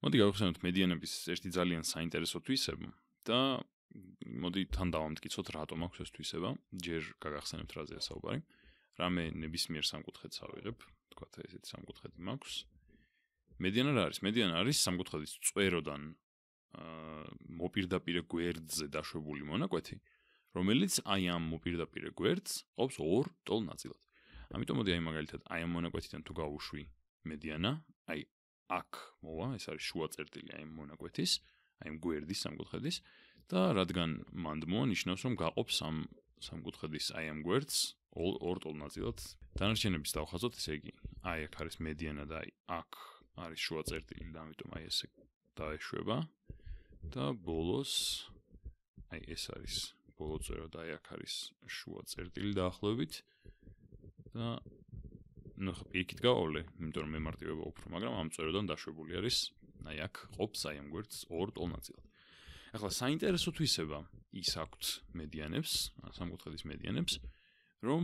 მოდი გავხსენოთ მედიანების ერთი ძალიან საინტერესო თვისება და მოდი თან დავამტკიცოთ რატომ აქვს ეს თვისება. ჯერ გაგახსენებთ რა ზია საუბარი. რამე ნებისმიერ სამკუთხედს ავიღებ, თქვა და ესეთი სამკუთხედი მაქვს. მედიანა რა არის? მედიანა არის სამკუთხედის წვეროდან აა მოპირდაპირე გვერდზე დაშვებული მონაკვეთი, რომელიც აი ამ მოპირდაპირე გვერდს ყოფს ორ ტოლ ნაწილად. ამიტომ მოდი აი მაგალითად აი ამ მონაკვეთიდან თუ გავუშვი მედიანა, აი აქ მოვა, ეს არის შუა წერტილი აი მონაკვეთის, აი გვერდის სამკუთხედის და რადგან მანდმოა ნიშნავს რომ გაყოფს ამ სამკუთხედის აი ამ გვერდს ორ ტოლ ნაწილად. დანარჩენებს დავხაზოთ, ესე იგი, აი აქ არის მედიანა და აი აქ არის შუა წერტილი და ამიტომ აი ესე დაეშვება და ბოლოს აი ეს არის ბოლო წერო და აი აქ არის შუა წერტილი დაახლოებით და ну იქ იდგა ოლე, იმიტომ რომ მემარტივება უფრო, მაგრამ ამ წეროდან დაშვებული არის, აი აქ ყობს აი ამ გვერდს ორ ტოლნაწილად. ახლა საინტერესო თვისება ის აქვს მედიანებს, სამკუთხედის მედიანებს, რომ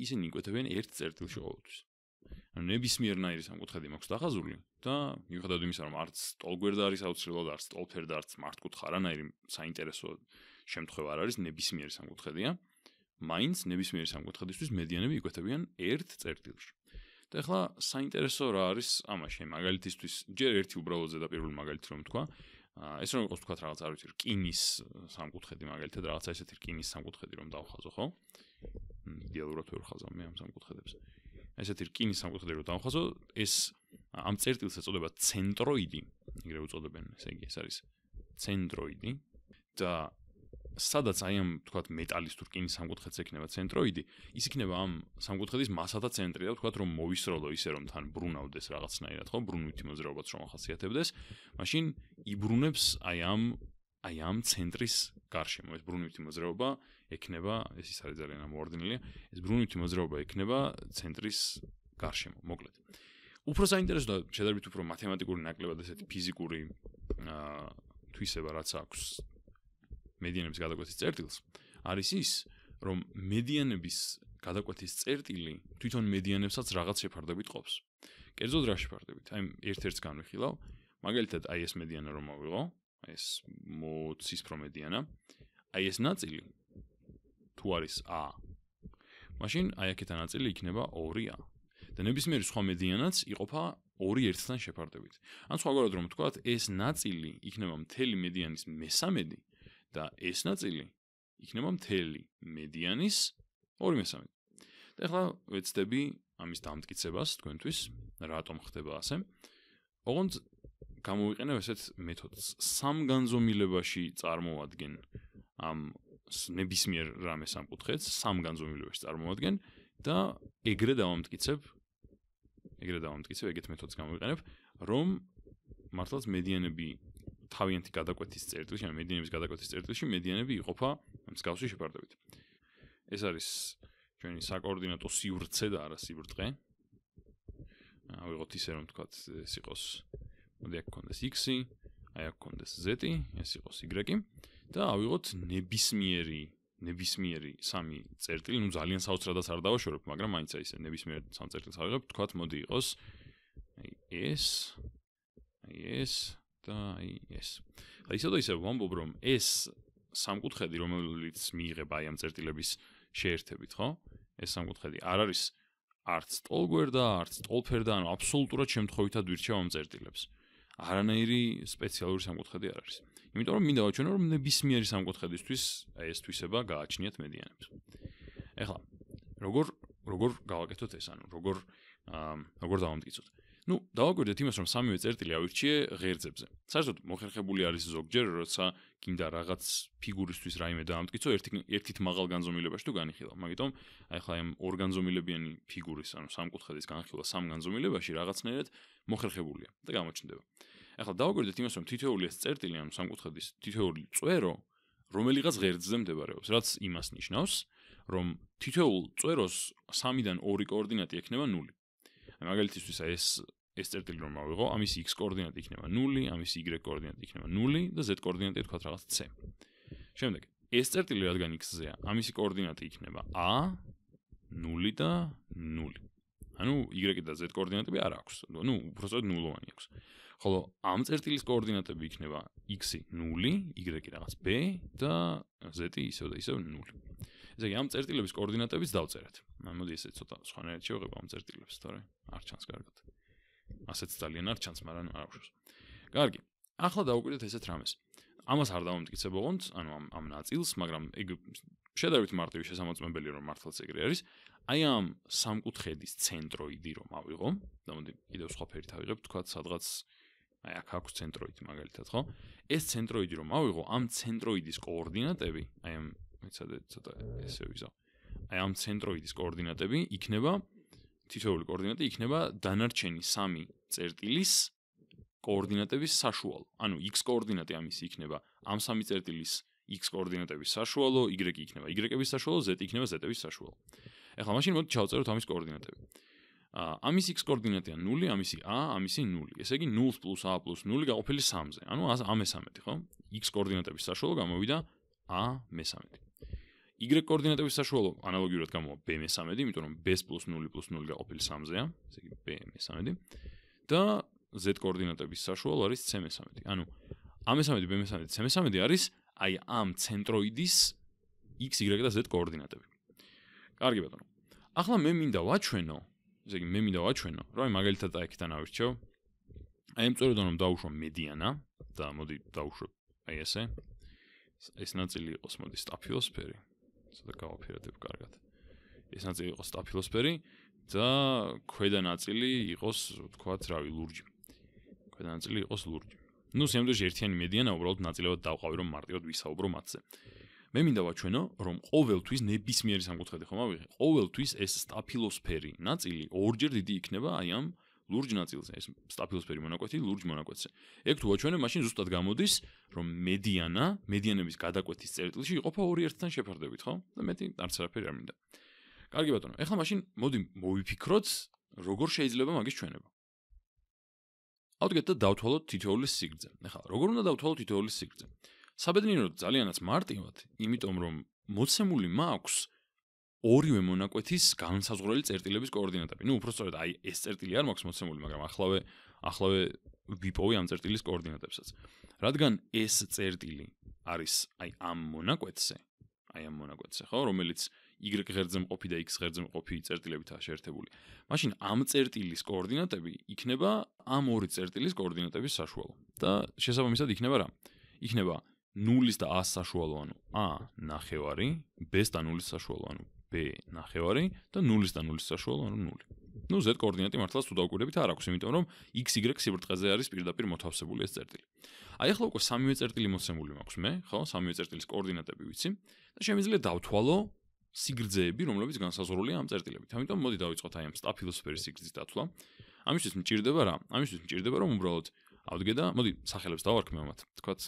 ისინი იკვეთებიან ერთ წერტილში ყოველთვის. ანუ ნებისმიერნაირი სამკუთხედი მაქვს დახაზული და მიუხედავად იმისა, რომ არც ტოლგვერდა არის აუცილებლად, არც ტოლფერდა, არც მართკუთხა არანაირი საინტერესო შემთხვევა არ არის ნებისმიერი სამკუთხედია. მაინც ნებისმიერი სამკუთხედისთვის მედიანები იკვეთებიან ერთ წერტილში. და ახლა საინტერესო რა არის ამაში მაგალითისთვის ჯერ ერთი უბრალოდზე და პირველი მაგალითი რომ თქვა ეს რომ იყოს თქვა რაღაც არ ვიცი რკინის სამკუთხედი მაგალითად რაღაც ისეთი რკინის სამკუთხედი რომ დავხაზო ხო იდეალურად ვერ ხაზავ მე ამ სამკუთხედებს ესეთი რკინის სამკუთხედი რომ დავხაზო ეს ამ წერტილს ეწოდება ცენტროიდი ეგრე უწოდებენ ესე იგი ეს არის ცენტროიდი და სადაც აი ამ თქვათ მეტალის თუ რკინის სამკუთხედზე ექნება ცენტროიდი, ის იქნება ამ სამკუთხედის მასათა ცენტრი და თქვათ რომ მოვისროლო ისე რომ თან ბრუნავდეს რაღაცნაირად, ხო, ბრუნვითი მოძრაობაც რომ ახასიათებდეს, მაშინ იბრუნებს აი ამ აი ამ ცენტრის გარშემო. ეს ბრუნვითი მოძრაობა ექნება, ეს ის არის ძალიან ამოორდინელია, ეს ბრუნვითი მოძრაობა ექნება ცენტრის გარშემო. მოკლედ. უფრო საინტერესოა შედარებით უფრო მათემატიკური ნაკლებად ესეთი ფიზიკური აა თვისება რაც აქვს მედიანების გადაკვეთის წერტილს არის ის რომ მედიანების გადაკვეთის წერტილი თვითონ მედიანებსაც რაღაც შეფარდებით ყოფს. კერძოდ რა შეფარდებით? აი ერთ-ერთს განვიხილავ. მაგალითად, აი ეს მედიანა რომ მოვიღო, აი ეს მოცის პრო მედიანა. აი ეს ნაწილი თუ არის A. მაშინ აი აქეთა ნაწილი იქნება 2A. და ნებისმიერი სხვა მედიანაც იყოფა 2-ერთთან შეფარდებით. ან სხვაგვარად რომ ვთქვათ, ეს ნაწილი იქნება მთელი მედიანის მესამედი. და ეს ნაწილი იქნება მთელი მედიანის 2/3. და ახლა ვეცდები ამის დამტკიცებას თქვენთვის, რატომ ხდება ასე. ოღონდ გამოვიყენებ ესეთ მეთოდს. სამგანზომილებაში წარმოადგენ ამ ნებისმიერ რამე სამკუთხედს, სამგანზომილებაში წარმოადგენ და ეგრე დავამტკიცებ ეგრე დავამტკიცებ ეგეთ მეთოდს გამოვიყენებ, რომ მართლაც მედიანები თავიანთი გადაკვეთის წერტილში, ანუ მედიანების გადაკვეთის წერტილში მედიანები იყოფა მსგავსი შეფარდებით. ეს არის ჩვენი საკოორდინატო სიურცე და არა სიბრტყე. ავიღოთ ისე რომ თქვა ეს იყოს მოდი აქ კონდეს x-ი, აი აქ კონდეს z-ი, ეს იყოს y-ი და ავიღოთ ნებისმიერი ნებისმიერი სამი წერტილი, ну ძალიან საოცრადაც არ დავაშორებ, მაგრამ მაინც აი ეს ნებისმიერ სამ წერტილს ავიღებ, თქვა მოდი იყოს აი s, აი s, და აი ეს. ხა ისედა ისე ვამბობ რომ ეს სამკუთხედი რომელიც მიიღება აი ამ წერტილების შეერთებით, ხო? ეს სამკუთხედი არ არის არც ტოლგვერდა, არც ტოლფერდა, ანუ აბსოლუტურად შემთხვევითად ვირჩევ ამ წერტილებს. არანაირი სპეციალური სამკუთხედი არ არის. იმიტომ რომ მინდა ვაჩვენო რომ ნებისმიერი სამკუთხედისთვის აი ეს თვისება გააჩნიათ მედიანებს. ეხლა როგორ როგორ გავაკეთოთ ეს, ანუ როგორ აა როგორ დავამტკიცოთ? ну დააგვირდეთ იმას რომ სამივე წერტილი ავირჩიე ღერძებზე საერთოდ მოხერხებული არის ზოგჯერ როცა გინდა რაღაც ფიგურისთვის რაიმე დაამტკიცო ერთით ერთით მაღალ განზომილებაში თუ განიხილა მაგიტომ აი ხლა ამ ორგანზომილებიანი ფიგურის ანუ სამკუთხედის განხილვა სამ განზომილებაში რაღაცნაირად მოხერხებულია და გამოჩნდება ახლა დააგვირდეთ იმას რომ თითოეული ეს წერტილი ანუ სამკუთხედის თითოეული წვერო რომელიღაც ღერძზე მდებარეობს რაც იმას ნიშნავს რომ თითოეულ წვეროს 3-დან 2 კოორდინატი ექნება 0 მაგალითისთვის ეს ეს წერტილი რომ ავიღო, ამის x კოორდინატი იქნება 0, ამის y კოორდინატი იქნება 0 და z კოორდინატი თქვა რაღაც c. შემდეგ, ეს წერტილი რადგან x-ზეა, ამის კოორდინატი იქნება a 0 და 0. ანუ y-ი და z კოორდინატები არ აქვს. ნუ, უბრალოდ 0-ოვანი აქვს. ხოლო ამ წერტილის კოორდინატები იქნება x-ი 0, y-ი რაღაც b და z-ი ისე და ისე 0. ესე იგი, ამ წერტილების კოორდინატებს დავწერეთ. მოდი ესე ცოტა სხვანაირად შევღებ ამ წერტილებს, თორე არ ჩანს კარგად. 0 0 ასეც ძალიან არ ჩანს, მაგრამ არ ხშოს. კარგი. ახლა დაუკვირდეთ ესეთ რამეს. ამას არ დავამტკიცებ ოღონდ, ანუ ამ ამ ნაწილს, მაგრამ ეგ შედარებით მარტივი შესამოწმებელი რომ მართლაც ეგრე არის. აი ამ სამკუთხედის ცენტროიდი რომ ავიღო, დამოდი კიდევ სხვა ფერით ავიღებ, თქვა სადღაც აი აქ აქვს ცენტროიდი მაგალითად, ხო? ეს ცენტროიდი რომ ავიღო, ამ ცენტროიდის კოორდინატები, აი ამ მეცადე ცოტა ესე ვიზა. აი ამ ცენტროიდის კოორდინატები იქნება თითოეული კოორდინატი იქნება დანარჩენი 3 წერტილის კოორდინატების საშუალო. ანუ x კოორდინატი ამის იქნება ამ 3 წერტილის x კოორდინატების საშუალო, y იქნება y-ების საშუალო, z იქნება z-ების საშუალო. ახლა მაშინ მოდი ჩავწეროთ ამის კოორდინატები. ა ამის x კოორდინატია 0, ამისი a, ამისი 0. ესე იგი 0+a+0 გაყოფილი 3-ზე. ანუ ამ მე-13, ხო? x კოორდინატების საშუალო გამოვიდა a მე-13. y კოორდინატების საშუალო ანალოგიურად გამოვა b-3, იმიტომ რომ b+0 0 გაყოფილი 3-ზეა, ესე იგი b-3 და z კოორდინატების საშუალო არის c-3. E ანუ a-3, b-3, c-3 არის აი ამ ცენტროიდის x, y და z კოორდინატები. კარგი ბატონო. ახლა მე მინდა ვაჩვენო, ესე იგი მე მინდა ვაჩვენო, რომ აი მაგალითად აიქიდან ავირჩიო. აი ამ წერდონ რომ დავუშვა მედიანა და მოდი დავუშვა აი ესე. ეს ნაწილი იყოს მოდი სტაფიოსფერი. სადა გავაფირდებ კარგად. ეს ნაწილი იყოს სტაფილოსფერი და ქვედა ნაწილი იყოს, ვთქვათ, რავი, ლურჯი. ქვედა ნაწილი იყოს ლურჯი. ну სიამდვეში ერთიანი მედიანა უბრალოდ ნაწილებად დავყავი რომ მარტივად ვისაუბრო მათზე. მე მინდა ვაჩვენო რომ ყოველთვის ნებისმიერი სამკუთხედი ხომ ავიღე. ყოველთვის ეს სტაფილოსფერი ნაწილი ორჯერ დიდი იქნება აი ამ აა ლურჯ ნაწილზე, ეს სტაფილოსფერი მონაკვეთი, ლურჯ მონაკვეთზე. ეგ თუ აჩვენე, მაშინ ზუსტად გამოდის, რომ მედიანა, მედიანების გადაკვეთის წერტილში იყოფა ორი ერთთან შეფარდებით, ხო? და მეტი არც არაფერი არ მინდა. კარგი ბატონო, ეხლა მაშინ მოდი მოვიფიქროთ, როგორ შეიძლება მაგის ჩვენება. აუდგეთ და დავთვალოთ თითოეულის სიგრძე. ეხლა როგორ უნდა დავთვალოთ თითოეულის სიგრძე? საბედნიეროდ ძალიანაც მარტივად, იმიტომ რომ მოცემული მაქვს 0.5 ორივე მონაკვეთის განსაზღვრელი წერტილების კოორდინატები. ნუ უბრალოდ სწორედ აი ეს წერტილი არ მაქვს მოცემული, მაგრამ ახლავე ახლავე ვიპოვე ამ წერტილის კოორდინატებსაც. რადგან ეს წერტილი არის აი ამ მონაკვეთზე, აი ამ მონაკვეთზე, ხო, რომელიც y ღერძზე მყოფი და x ღერძზე მყოფი წერტილებითაა შეერთებული. მაშინ ამ წერტილის კოორდინატები იქნება ამ ორი წერტილის კოორდინატების საშუალო. და შესაბამისად იქნება რა? იქნება 0-ის და 100-ის საშუალო, ანუ a^2, b^0-ის საშუალო, ანუ b ნახევარი და 0-ის და 0-ის საშუალო ანუ 0. ნუ z კოორდინატი მართლაც თუ დაგვიკვირდებით არ აქვს, იმიტომ რომ x y სიბრტყეზე არის პირდაპირ მოთავსებული ეს წერტილი. აი ახლა უკვე სამივე წერტილი მოცემული მაქვს მე, ხო? სამივე წერტილის კოორდინატები ვიცი და შემიძლია დავთვალო სიგრძეები, რომლებიც განსაზღვრულია ამ წერტილებით. ამიტომ მოდი დავიწყოთ აი ამ სტაფილოსფერის სიგრძის დათვლა. ამისთვის მჭირდება რა? ამისთვის მჭირდება რომ უბრალოდ ავდგე და მოდი სახელებს დავარქმევთ, თქვაც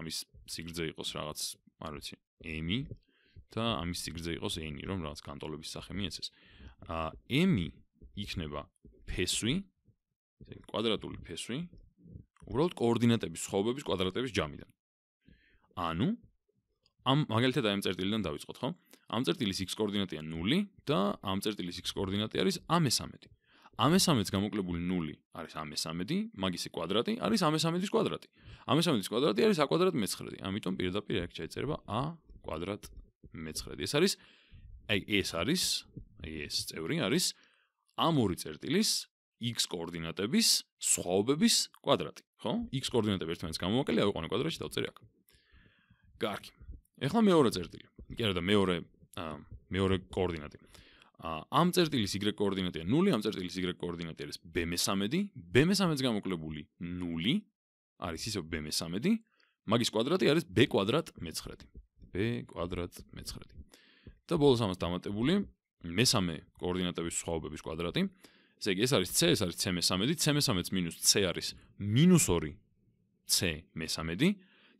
ამის სიგრძე იყოს რაღაც, არ ვიცი, m-ი, და ამის სიგრძე იყოს n-ი, რომ რაღაც განტოლების სახე მიეცეს. ა m-ი იქნება ფესვი, ესე კვადრატული ფესვი, უბრალოდ კოორდინატების სხვაობების კვადრატების ჯამიდან. ანუ ამ მაგალითად ამ წერტილიდან დავიწყოთ, ხო? ამ წერტილის x კოორდინატია 0 და ამ წერტილის x კოორდინატი არის ამ-13. ამ-13-ის გამოკლებული 0 არის ამ-13-ი, მაგისი კვადრატი არის ამ-13-ის კვადრატი. ამ-13-ის კვადრატი არის a² მე-9. ამიტომ პირდაპირ აქ შეიძლება წერება a² მე-19 ეს არის აი ეს არის აი ეს წევრი არის ამ ორი წერტილის x კოორდინატების სხვაობების კვადრატი ხო x კოორდინატები ერთმანეთს გამომაკელი აიყვანე კვადრატში დავწერე აქ გარკი ეხლა მეორე წერტილი კი არა და მეორე მეორე კოორდინატი ამ წერტილის y კოორდინატია 0 ამ წერტილის y კოორდინატი არის b-3b-3-ს გამოკლებული 0 არის ისო b-3 მაგის კვადრატი არის b კვადრატ მე-19 კვადრატს მე-9. და ბოლოს ამას დამატებული მესამე კოორდინატების სხვაობების კვადრატი. ესე იგი ეს არის c, ეს არის c-3-ი, c-3-ს c არის -2 c მესამედი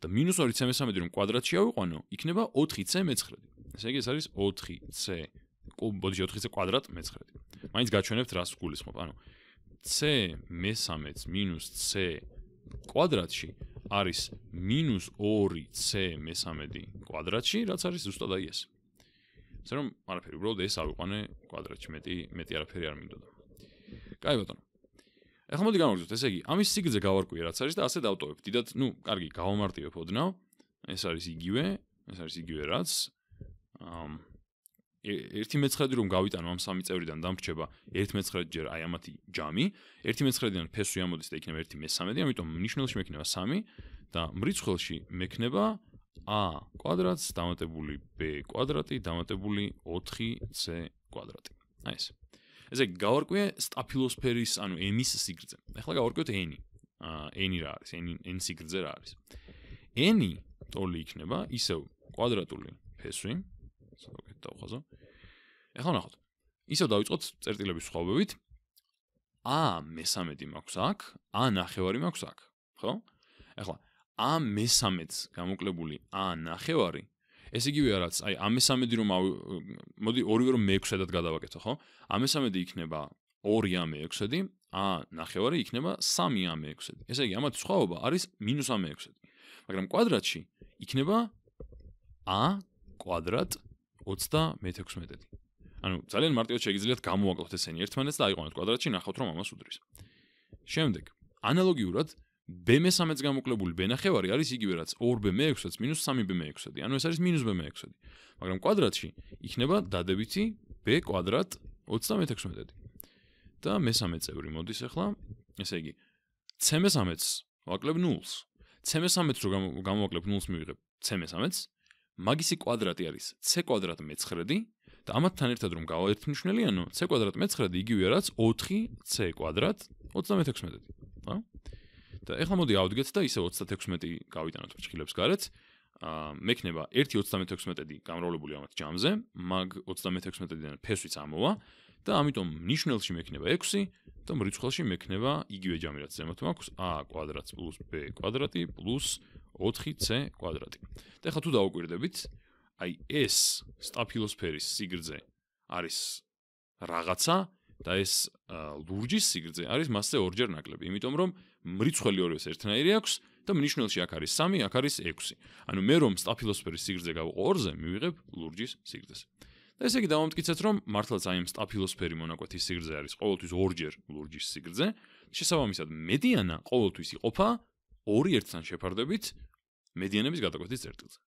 და -2 c-3-ი რომ კვადრატში ავიყვანო, იქნება 4 c მე-9. ესე იგი ეს არის 4 c კუბ, ბოდიში 4 c კვადრატ მე-9. მაინც გაჩვენებთ რას გულისხმობ, ანუ c მესამედს -c კვადრატში არის -2c მესამედი კვადრატში, რაც არის ზუსტად აი ეს. ესე რომ, არაფერი, უბრალოდ ეს ავიყვანე კვადრატში, მეტი მეტი არაფერი არ მინდოდა. კაი ბატონო. ახლა მოდი განვიხილოთ, ესე იგი, ამის სიგრძე გავარკვიე რაც არის და ასე დავტოვებ. დიდად, ну, კარგი, გავამარტივებ ოდნავ. ეს არის იგივე, ეს არის იგივე რაც. აм ერთი მეცხრედი რომ გავიტანო ამ სამი წევრიდან დამრჩება ერთ მეცხრედი ჯერ აი ამათი ჯამი ერთი მეცხრედიდან ფესვი ამოდის და იქნება ერთი მესამედი ამიტომ ნიშნულში მექნება 3 და მრიცხველში მექნება a კვადრატს დამატებული b კვადრატი დამატებული 4c კვადრატი აი ეს ესე გავარკვიე სტაფილოსფერის ანუ m-ის სიგრძე ახლა გავარკვიოთ n n რა არის n n სიგრძე რა არის n ტოლი იქნება ისევ კვადრატული ფესვი ზოგადად დავხაზო. ეხლა ნახოთ. ისევ დავიწყოთ წერტილების სხვაობებით. ა მესამედი მაქვს აქ, ა ნახევარი მაქვს აქ, ხო? ეხლა ა მესამედს გამოკლებული ა ნახევარი ეს იგივეა რაც აი ა მესამედი რომ მოდი ორივე რომ მეექვსედად გადავაკეთო, ხო? ა მესამედი იქნება 2 ა მეექვსედი, ა ნახევარი იქნება 3 ა მეექვსედი. ესე იგი ამათი სხვაობა არის -ა მეექვსედი. მაგრამ კვადრატში იქნება ა კვადრატ 36-ი. ანუ ძალიან მარტივად შეგიძლიათ გამოვაკლოთ ესენი ერთმანეთს და აიყვანოთ კვადრატში, ნახოთ რომ ამას უდრის. შემდეგ, ანალოგიურად BM3-ის გამოკლებული ბენახევარი არის იგივე რაც 2BM6-ს -3BM6-ი. ანუ ეს არის -BM6-ი. მაგრამ კვადრატში იქნება დადებითი B კვადრატ 36-ი. და მესამე წევრი მოდის ახლა, ესე იგი C3-ს ვაკლებ 0-ს. C3-ს რომ გამოვაკლებ 0-ს მივიღებ C3-ს, მაგისი კვადრატი არის c კვადრატ მეცხრედი და ამათთან ერთად რომ გავაერთიშნელიანო c კვადრატ მეცხრედი იგივე არის 4 c კვადრატ 36 ხო? და ეხლა მოდი ავდგეთ და ისე 36 გავიტანოთ ფრჩხილებს გარეთ. აა მექნება 1.36-დი გამრავლებული ამათ ჯამზე, მაგ 36-დან ფესვიც ამოვა და ამიტომ ნიშნელში მექნება 6 და რიცხვში მექნება იგივე ჯამი რაც ზემოთ მაქვს a² + b² + 4c კვადრატი. და ახლა თუ დაუკვირდებით, აი ეს სტაფილოსფერის სიგრძე არის რაღაცა და ეს ლურჯის სიგრძე არის მასზე ორჯერ ნაკლები, იმიტომ რომ მრიცხველი ორივეს ერთნაირი აქვს და მნიშვნელში აქ არის 3, აქ არის 6. ანუ მე რომ სტაფილოსფერის სიგრძე გავყო 2-ზე, მივიღებ ლურჯის სიგრძეს. და ესე იგი დავამტკიცეთ, რომ მართლაც აი ამ სტაფილოსფერი მონაკვეთის სიგრძე არის ყოველთვის ორჯერ ლურჯის სიგრძე. შესაბამისად, მედიანა ყოველთვის იყოფა ორი ერთთან შეფარდებით მედიანების გადაკვეთის წერტილზე.